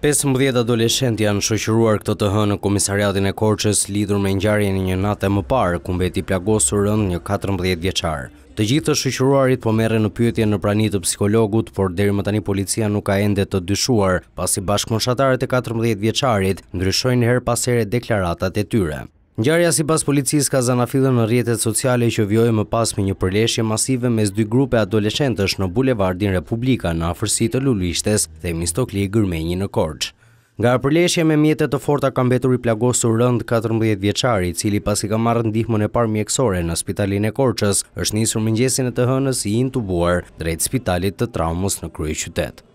15 adoleshent janë shoqëruar këtë të hënë në komisariatin e Korqës lidhur me ngjarjen e një nate më parë ku mbeti plagosur rënd një 14 vjeçar. Të gjithë të shoqëruarit po merren në pyetje në prani të psikologut, por deri më tani policia nuk ka ende të dyshuar, pasi bashkëmoshatarët e 14 vjeçarit ndryshojnë her pas here deklaratat e tyre. Ngjarja sipas policisë ka zanafillën në rrjetet sociale që vjoi më pas me një përleshje masive mes dy grupe adoleshentësh në bulevardin Republika në afërsi të Lulishtes dhe Mistokli Gërmenji në Korçë. Nga përleshje me mjetet të forta ka mbetur i plagosur rënd 14 vjeqari, cili pasi ka marrë ndihmën e par mjekësore në spitalin e Korçës, është njësur mëngjesin e të hënës i intubuar drejt spitalit të traumës në krye qytetë.